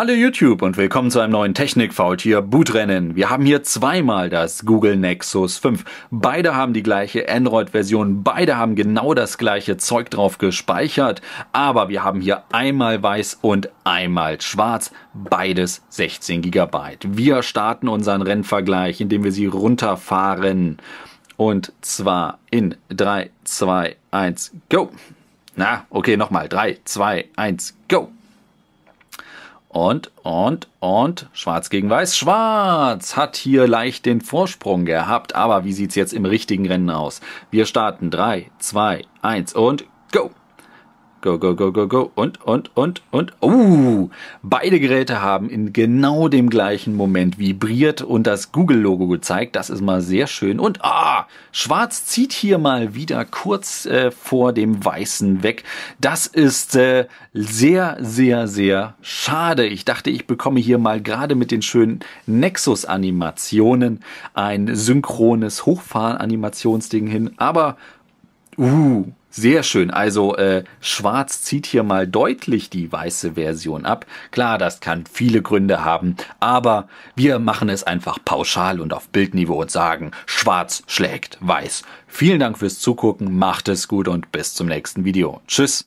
Hallo YouTube und willkommen zu einem neuen technik Technikfaultier Bootrennen. Wir haben hier zweimal das Google Nexus 5. Beide haben die gleiche Android-Version, beide haben genau das gleiche Zeug drauf gespeichert, aber wir haben hier einmal weiß und einmal schwarz, beides 16 GB. Wir starten unseren Rennvergleich, indem wir sie runterfahren und zwar in 3, 2, 1, go! Na, okay, nochmal. 3, 2, 1, go! Und, und, und, schwarz gegen weiß. Schwarz hat hier leicht den Vorsprung gehabt, aber wie sieht es jetzt im richtigen Rennen aus? Wir starten 3, 2, 1 und go! Go, go, go, go, go. Und, und, und, und. Uh, beide Geräte haben in genau dem gleichen Moment vibriert und das Google-Logo gezeigt. Das ist mal sehr schön. Und, ah, Schwarz zieht hier mal wieder kurz äh, vor dem Weißen weg. Das ist äh, sehr, sehr, sehr schade. Ich dachte, ich bekomme hier mal gerade mit den schönen Nexus-Animationen ein synchrones Hochfahren-Animationsding hin. Aber, uh, sehr schön. Also äh, Schwarz zieht hier mal deutlich die weiße Version ab. Klar, das kann viele Gründe haben, aber wir machen es einfach pauschal und auf Bildniveau und sagen, Schwarz schlägt Weiß. Vielen Dank fürs Zugucken, macht es gut und bis zum nächsten Video. Tschüss.